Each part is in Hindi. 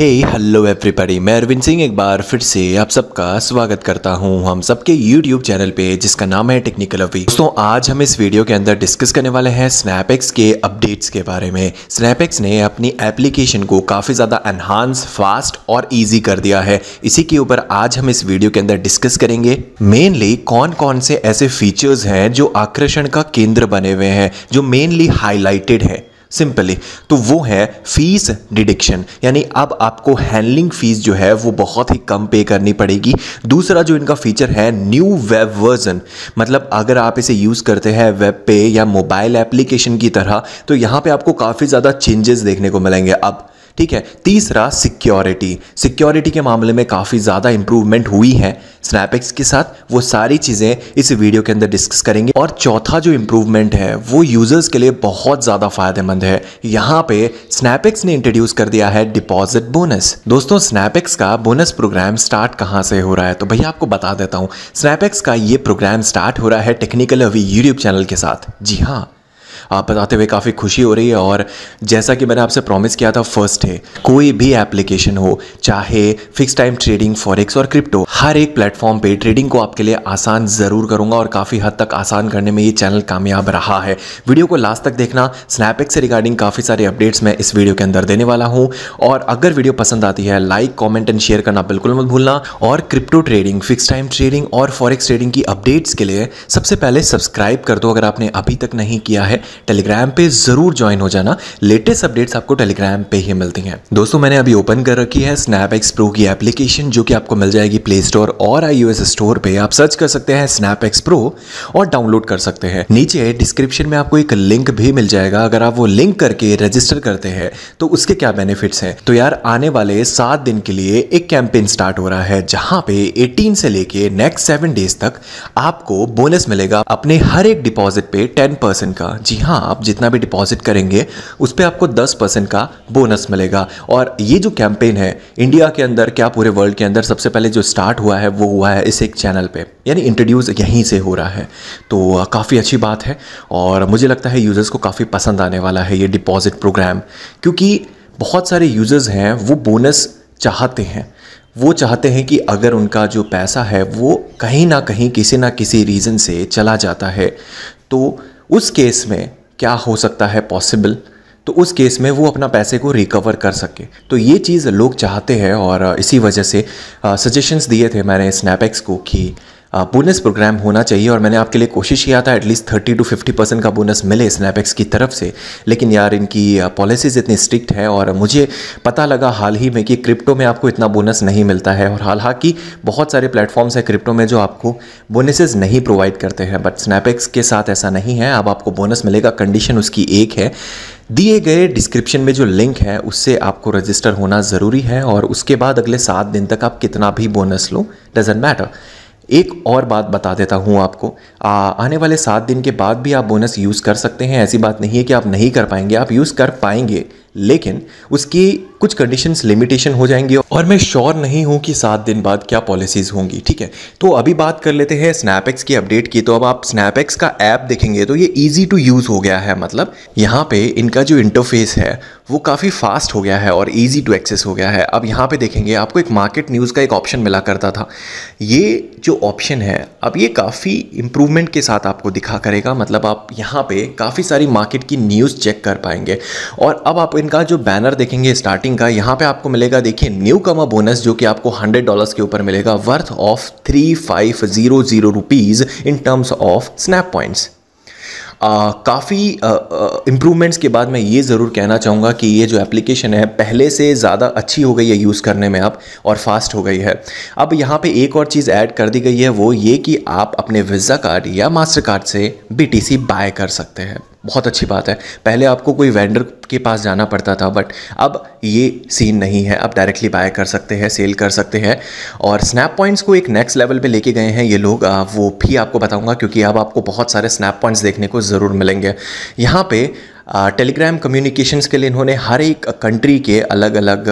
हे हेलो एवरीबॉडी मैं अरविंद सिंह एक बार फिर से आप सबका स्वागत करता हूं हम सबके यूट्यूब चैनल पे जिसका नाम है टेक्निकल अवी दोस्तों आज हम इस वीडियो के अंदर डिस्कस करने वाले हैं स्नैपेक्स के अपडेट्स के बारे में स्नैपेक्स ने अपनी एप्लीकेशन को काफ़ी ज़्यादा एनहांस फास्ट और ईजी कर दिया है इसी के ऊपर आज हम इस वीडियो के अंदर डिस्कस करेंगे मेनली कौन कौन से ऐसे फीचर्स हैं जो आकर्षण का केंद्र बने हुए हैं जो मेनली हाईलाइटेड है सिंपली तो वो है फीस डिडक्शन यानी अब आपको हैंडलिंग फीस जो है वो बहुत ही कम पे करनी पड़ेगी दूसरा जो इनका फीचर है न्यू वेब वर्जन मतलब अगर आप इसे यूज़ करते हैं वेब पे या मोबाइल एप्लीकेशन की तरह तो यहाँ पे आपको काफ़ी ज़्यादा चेंजेस देखने को मिलेंगे अब ठीक है तीसरा सिक्योरिटी सिक्योरिटी के मामले में काफ़ी ज़्यादा इंप्रूवमेंट हुई है स्नैपेक्स के साथ वो सारी चीज़ें इस वीडियो के अंदर डिस्कस करेंगे और चौथा जो इंप्रूवमेंट है वो यूज़र्स के लिए बहुत ज़्यादा फायदेमंद बंद है यहाँ पे स्नैपिक्स ने इंट्रोड्यूस कर दिया है डिपॉजिट बोनस दोस्तों स्नैपिक्स का बोनस प्रोग्राम स्टार्ट कहाँ से हो रहा है तो भैया आपको बता देता हूँ स्नैपिक्स का ये प्रोग्राम स्टार्ट हो रहा है टेक्निकल अभी यूट्यूब चैनल के साथ जी हाँ बताते हुए काफ़ी खुशी हो रही है और जैसा कि मैंने आपसे प्रॉमिस किया था फर्स्ट है कोई भी एप्लीकेशन हो चाहे फिक्स टाइम ट्रेडिंग फॉरेक्स और क्रिप्टो हर एक प्लेटफॉर्म पे ट्रेडिंग को आपके लिए आसान ज़रूर करूँगा और काफ़ी हद तक आसान करने में ये चैनल कामयाब रहा है वीडियो को लास्ट तक देखना स्नैपेक्स से रिगार्डिंग काफ़ी सारे अपडेट्स मैं इस वीडियो के अंदर देने वाला हूँ और अगर वीडियो पसंद आती है लाइक कॉमेंट एंड शेयर करना बिल्कुल मत भूलना और crypto trading fix time trading और फॉरेक्स ट्रेडिंग की अपडेट्स के लिए सबसे पहले सब्सक्राइब कर दो अगर आपने अभी तक नहीं किया है टेलीग्राम पे ज़रूर ज्वाइन हो जाना लेटेस्ट अपडेट्स आपको टेलीग्राम पे ही मिलती हैं दोस्तों मैंने अभी ओपन कर रखी है स्नैप एक्स प्रो की एप्लीकेशन जो कि आपको मिल जाएगी प्ले स्टोर और आई स्टोर पर आप सर्च कर सकते हैं स्नैप एक्स प्रो और डाउनलोड कर सकते हैं नीचे डिस्क्रिप्शन में आपको एक लिंक भी मिल जाएगा अगर आप वो लिंक करके रजिस्टर करते हैं तो उसके क्या बेनिफिट्स हैं तो यार आने वाले सात दिन के लिए एक कैंपेन स्टार्ट हो रहा है जहां पे एटीन से लेके नेक्स्ट सेवन डेज तक आपको बोनस मिलेगा अपने हर एक डिपॉजिट पे टेन परसेंट का जी हाँ हाँ आप जितना भी डिपॉजिट करेंगे उस पर आपको दस परसेंट का बोनस मिलेगा और ये जो कैंपेन है इंडिया के अंदर क्या पूरे वर्ल्ड के अंदर सबसे पहले जो स्टार्ट हुआ है वो हुआ है इस एक चैनल पे यानी इंट्रोड्यूस यहीं से हो रहा है तो काफ़ी अच्छी बात है और मुझे लगता है यूज़र्स को काफ़ी पसंद आने वाला है ये डिपॉजिट प्रोग्राम क्योंकि बहुत सारे यूज़र्स हैं वो बोनस चाहते हैं वो चाहते हैं कि अगर उनका जो पैसा है वो कहीं ना कहीं किसी ना किसी रीज़न से चला जाता है तो उस केस में क्या हो सकता है पॉसिबल तो उस केस में वो अपना पैसे को रिकवर कर सके तो ये चीज़ लोग चाहते हैं और इसी वजह से सजेशंस दिए थे मैंने स्नैपएक्स को कि बोनस प्रोग्राम होना चाहिए और मैंने आपके लिए कोशिश किया था at least thirty to fifty percent का बोनस मिले स्नैपेक्स की तरफ से लेकिन यार इनकी पॉलिसीज़ इतनी स्ट्रिक्ट है और मुझे पता लगा हाल ही में कि क्रिप्टो में आपको इतना बोनस नहीं मिलता है और हालांकि बहुत सारे प्लेटफॉर्म्स हैं क्रिप्टो में जो आपको बोनसेज नहीं प्रोवाइड करते हैं बट स्नैपेक्स के साथ ऐसा नहीं है अब आपको बोनस मिलेगा कंडीशन उसकी एक है दिए गए डिस्क्रिप्शन में जो लिंक है उससे आपको रजिस्टर होना ज़रूरी है और उसके बाद अगले सात दिन तक आप कितना भी बोनस लो डजेंट मैटर एक और बात बता देता हूँ आपको आ, आने वाले सात दिन के बाद भी आप बोनस यूज़ कर सकते हैं ऐसी बात नहीं है कि आप नहीं कर पाएंगे आप यूज़ कर पाएंगे लेकिन उसकी कुछ कंडीशंस लिमिटेशन हो जाएंगी और मैं श्योर नहीं हूँ कि सात दिन बाद क्या पॉलिसीज़ होंगी ठीक है तो अभी बात कर लेते हैं स्नैपेक्स की अपडेट की तो अब आप स्नैपेक्स का ऐप देखेंगे तो ये ईजी टू यूज़ हो गया है मतलब यहाँ पे इनका जो इंटरफेस है वो काफ़ी फास्ट हो गया है और ईजी टू एक्सेस हो गया है अब यहाँ पर देखेंगे आपको एक मार्केट न्यूज़ का एक ऑप्शन मिला करता था ये जो ऑप्शन है अब ये काफ़ी इम्प्रूवमेंट के साथ आपको दिखा करेगा मतलब आप यहाँ पे काफ़ी सारी मार्केट की न्यूज़ चेक कर पाएंगे और अब आप इनका जो बैनर देखेंगे स्टार्टिंग का यहाँ पे आपको मिलेगा देखिए न्यू कमर बोनस जो कि आपको हंड्रेड डॉलर्स के ऊपर मिलेगा worth of three five zero zero rupees in terms of snap points काफ़ी इम्प्रूवमेंट्स के बाद मैं ये ज़रूर कहना चाहूँगा कि ये जो एप्लीकेशन है पहले से ज़्यादा अच्छी हो गई है यूज़ करने में अब और फास्ट हो गई है अब यहाँ पे एक और चीज़ ऐड कर दी गई है वो ये कि आप अपने वीज़ा कार्ड या मास्टर कार्ड से बी बाय कर सकते हैं बहुत अच्छी बात है पहले आपको कोई वेंडर के पास जाना पड़ता था बट अब ये सीन नहीं है आप डायरेक्टली बाय कर सकते हैं सेल कर सकते हैं और स्नैप पॉइंट्स को एक नेक्स्ट लेवल पे लेके गए हैं ये लोग वो भी आपको बताऊंगा क्योंकि अब आपको बहुत सारे स्नैप पॉइंट्स देखने को ज़रूर मिलेंगे यहाँ पर टेलीग्राम कम्युनिकेशन के लिए इन्होंने हर एक कंट्री के अलग अलग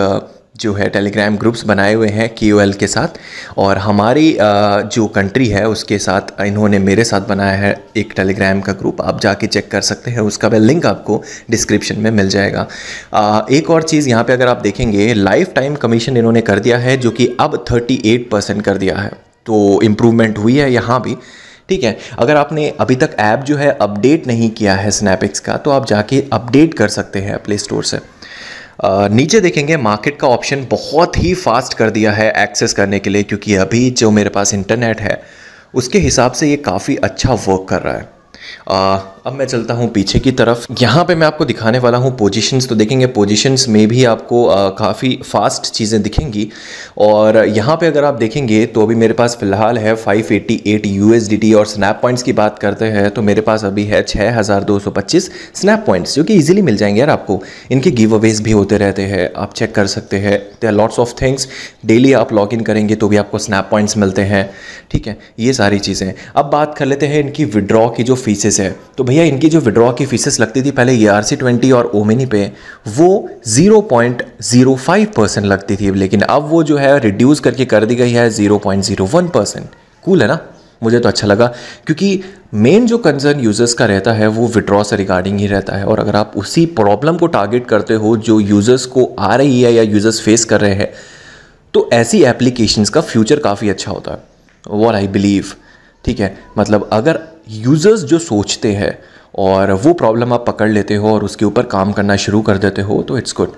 जो है टेलीग्राम ग्रुप्स बनाए हुए हैं के के साथ और हमारी जो कंट्री है उसके साथ इन्होंने मेरे साथ बनाया है एक टेलीग्राम का ग्रुप आप जाके चेक कर सकते हैं उसका भी लिंक आपको डिस्क्रिप्शन में मिल जाएगा एक और चीज़ यहाँ पे अगर आप देखेंगे लाइफ टाइम कमीशन इन्होंने कर दिया है जो कि अब 38 परसेंट कर दिया है तो इम्प्रूवमेंट हुई है यहाँ भी ठीक है अगर आपने अभी तक ऐप जो है अपडेट नहीं किया है स्नैपिक्स का तो आप जाके अपडेट कर सकते हैं प्ले स्टोर से नीचे देखेंगे मार्केट का ऑप्शन बहुत ही फास्ट कर दिया है एक्सेस करने के लिए क्योंकि अभी जो मेरे पास इंटरनेट है उसके हिसाब से ये काफ़ी अच्छा वर्क कर रहा है अब मैं चलता हूँ पीछे की तरफ यहाँ पे मैं आपको दिखाने वाला हूँ पोजीशंस तो देखेंगे पोजीशंस में भी आपको काफ़ी फास्ट चीज़ें दिखेंगी और यहाँ पे अगर आप देखेंगे तो अभी मेरे पास फ़िलहाल है 588 यूएसडीटी और स्नैप पॉइंट्स की बात करते हैं तो मेरे पास अभी है 6225 स्नैप पॉइंट्स जो कि ईजिली मिल जाएंगे यार आपको इनके गिव अवेज भी होते रहते हैं आप चेक कर सकते हैं there are lots of things daily आप लॉग इन करेंगे तो भी आपको स्नैप पॉइंट्स मिलते हैं ठीक है ये सारी चीज़ें अब बात कर लेते हैं इनकी विड्रॉ की जो फीसेस है तो भाई भैया इनकी जो विड्रॉ की फीसेस लगती थी पहले ए आर सी ट्वेंटी और ओमिनी पे वो zero point zero five percent लगती थी लेकिन अब वो जो है रिड्यूस करके कर दी गई है zero point zero one percent cool है ना मुझे तो अच्छा लगा क्योंकि मेन जो कंसर्न यूज़र्स का रहता है वो विड्रॉ से रिगार्डिंग ही रहता है और अगर आप उसी प्रॉब्लम को टारगेट करते हो जो यूज़र्स को आ रही है या यूज़र्स फेस कर रहे हैं तो ऐसी एप्लीकेशंस का फ्यूचर काफ़ी अच्छा होता है वॉर आई बिलीव ठीक है मतलब अगर यूज़र्स जो सोचते हैं और वो प्रॉब्लम आप पकड़ लेते हो और उसके ऊपर काम करना शुरू कर देते हो तो इट्स गुड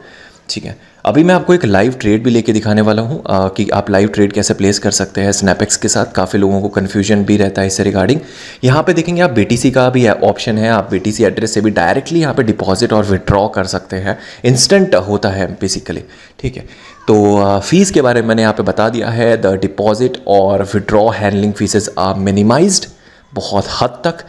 ठीक है अभी मैं आपको एक लाइव ट्रेड भी लेके दिखाने वाला हूँ कि आप लाइव ट्रेड कैसे प्लेस कर सकते हैं स्नैपेक्स के साथ काफ़ी लोगों को कन्फ्यूजन भी रहता है इससे रिगार्डिंग यहाँ पे देखेंगे आप बी का भी ऑप्शन है आप बी एड्रेस से भी डायरेक्टली यहाँ पे डिपॉजिट और विड्रॉ कर सकते हैं इंस्टेंट होता है बेसिकली ठीक है तो फ़ीस के बारे में मैंने यहाँ पर बता दिया है द डिपॉजिट और withdraw handling fees are minimised बहुत हद तक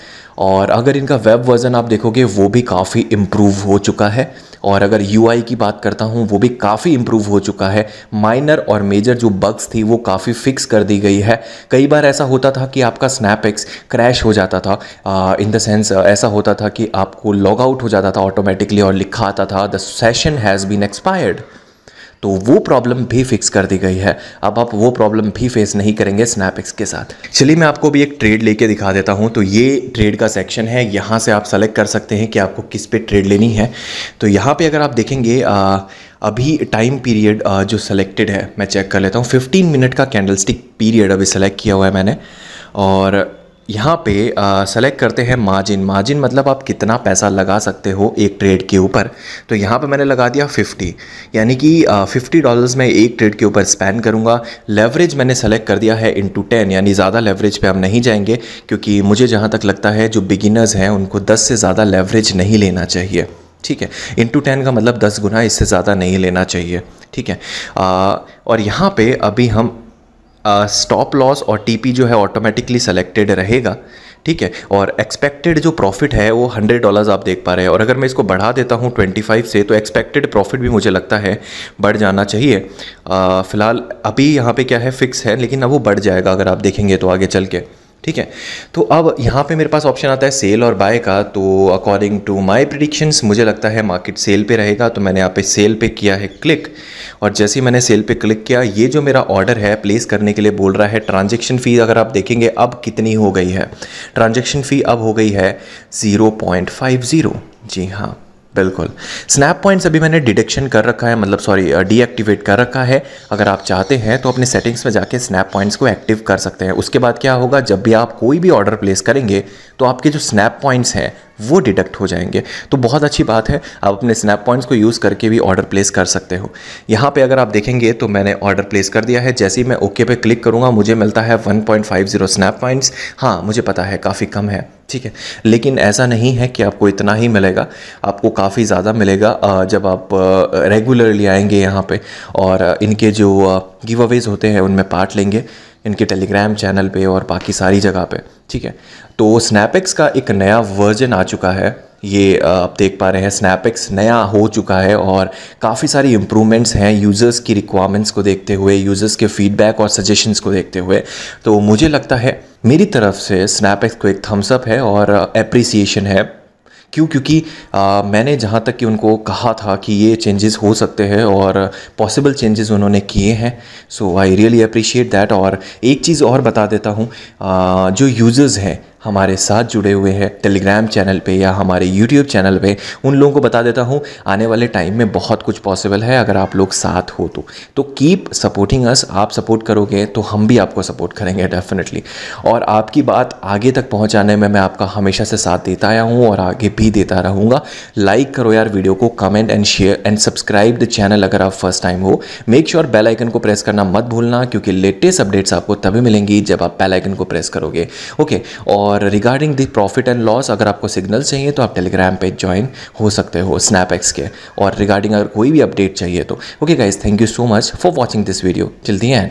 और अगर इनका वेब वर्ज़न आप देखोगे वो भी काफ़ी इम्प्रूव हो चुका है और अगर यू की बात करता हूँ वो भी काफ़ी इम्प्रूव हो चुका है माइनर और मेजर जो बग्स थी वो काफ़ी फिक्स कर दी गई है कई बार ऐसा होता था कि आपका स्नैपेक्स क्रैश हो जाता था इन द सेंस ऐसा होता था कि आपको लॉग आउट हो जाता था ऑटोमेटिकली और लिखा आता था the session has been expired तो वो प्रॉब्लम भी फिक्स कर दी गई है अब आप वो प्रॉब्लम भी फेस नहीं करेंगे स्नैपिक्स के साथ चलिए मैं आपको भी एक ट्रेड लेके दिखा देता हूँ तो ये ट्रेड का सेक्शन है यहाँ से आप सेलेक्ट कर सकते हैं कि आपको किस पे ट्रेड लेनी है तो यहाँ पे अगर आप देखेंगे आ, अभी टाइम पीरियड जो सेलेक्टेड है मैं चेक कर लेता हूँ फ़िफ्टीन मिनट का कैंडल पीरियड अभी सेलेक्ट किया हुआ है मैंने और यहाँ पे सेलेक्ट करते हैं मार्जिन मार्जिन मतलब आप कितना पैसा लगा सकते हो एक ट्रेड के ऊपर तो यहाँ पे मैंने लगा दिया 50 यानी कि फिफ्टी डॉलर्स मैं एक ट्रेड के ऊपर स्पैन करूँगा लेवरेज मैंने सेलेक्ट कर दिया है इंटू टेन यानी ज़्यादा लेवरेज पे हम नहीं जाएंगे क्योंकि मुझे जहाँ तक लगता है जो बिगिनर्स हैं उनको दस से ज़्यादा लेवरेज नहीं लेना चाहिए ठीक है इंटू टेन का मतलब दस गुना इससे ज़्यादा नहीं लेना चाहिए ठीक है आ, और यहाँ पर अभी हम स्टॉप लॉस और टीपी जो है ऑटोमेटिकली सेलेक्टेड रहेगा ठीक है और एक्सपेक्टेड जो प्रॉफिट है वो हंड्रेड डॉलर्स आप देख पा रहे हैं और अगर मैं इसको बढ़ा देता हूँ ट्वेंटी फाइव से तो एक्सपेक्टेड प्रॉफिट भी मुझे लगता है बढ़ जाना चाहिए फ़िलहाल अभी यहाँ पे क्या है फिक्स है लेकिन अब वो बढ़ जाएगा अगर आप देखेंगे तो आगे चल के ठीक है तो अब यहाँ पे मेरे पास ऑप्शन आता है सेल और बाय का तो अकॉर्डिंग टू माय प्रिडिक्शंस मुझे लगता है मार्केट सेल पे रहेगा तो मैंने यहाँ पे सेल पे किया है क्लिक और जैसे ही मैंने सेल पे क्लिक किया ये जो मेरा ऑर्डर है प्लेस करने के लिए बोल रहा है ट्रांजेक्शन फ़ी अगर आप देखेंगे अब कितनी हो गई है ट्रांजेक्शन फ़ी अब हो गई है ज़ीरो जी हाँ बिल्कुल स्नैप पॉइंट्स अभी मैंने डिटेक्शन कर रखा है मतलब सॉरी डीएक्टिवेट कर रखा है अगर आप चाहते हैं तो अपने सेटिंग्स में जाके स्नैप पॉइंट्स को एक्टिव कर सकते हैं उसके बाद क्या होगा जब भी आप कोई भी ऑर्डर प्लेस करेंगे तो आपके जो स्नैप पॉइंट्स हैं वो डिडक्ट हो जाएंगे तो बहुत अच्छी बात है आप अपने स्नैप पॉइंट्स को यूज़ करके भी ऑर्डर प्लेस कर सकते हो यहाँ पे अगर आप देखेंगे तो मैंने ऑर्डर प्लेस कर दिया है जैसे ही मैं ओके पे क्लिक करूँगा मुझे मिलता है 1.50 स्नैप पॉइंट्स हाँ मुझे पता है काफ़ी कम है ठीक है लेकिन ऐसा नहीं है कि आपको इतना ही मिलेगा आपको काफ़ी ज़्यादा मिलेगा जब आप रेगुलरली आएंगे यहाँ पर और इनके जो गिव अवेज होते हैं उनमें पार्ट लेंगे इनके टेलीग्राम चैनल पे और बाकी सारी जगह पे ठीक है तो स्नैपेक्स का एक नया वर्जन आ चुका है ये आप देख पा रहे हैं स्नैपेक्स नया हो चुका है और काफ़ी सारी इम्प्रूवमेंट्स हैं यूज़र्स की रिक्वायरमेंट्स को देखते हुए यूज़र्स के फीडबैक और सजेशंस को देखते हुए तो मुझे लगता है मेरी तरफ से स्नैपेक्स को एक थम्सअप है और अप्रिसिएशन है क्यों क्योंकि आ, मैंने जहाँ तक कि उनको कहा था कि ये चेंजेस हो सकते हैं और पॉसिबल चेंजेस उन्होंने किए हैं so I really appreciate that और एक चीज़ और बता देता हूँ जो यूज़र्स हैं हमारे साथ जुड़े हुए हैं टेलीग्राम चैनल पे या हमारे यूट्यूब चैनल पे उन लोगों को बता देता हूँ आने वाले टाइम में बहुत कुछ पॉसिबल है अगर आप लोग साथ हो तो तो कीप सपोर्टिंग अस आप सपोर्ट करोगे तो हम भी आपको सपोर्ट करेंगे डेफिनेटली और आपकी बात आगे तक पहुँचाने में मैं आपका हमेशा से साथ देता आया हूँ और आगे भी देता रहूँगा लाइक करो यार वीडियो को comment and share and subscribe the channel अगर आप फर्स्ट टाइम हो मेक श्योर बेलाइकन को प्रेस करना मत भूलना क्योंकि लेटेस्ट अपडेट्स आपको तभी मिलेंगी जब आप बेलाइकन को प्रेस करोगे ओके और और regarding the profit and loss अगर आपको सिग्नल चाहिए तो आप टेलीग्राम पे ज्वाइन हो सकते हो स्नैप एक्स के और रिगार्डिंग अगर कोई भी अपडेट चाहिए तो okay guys thank you so much for watching this video chill the and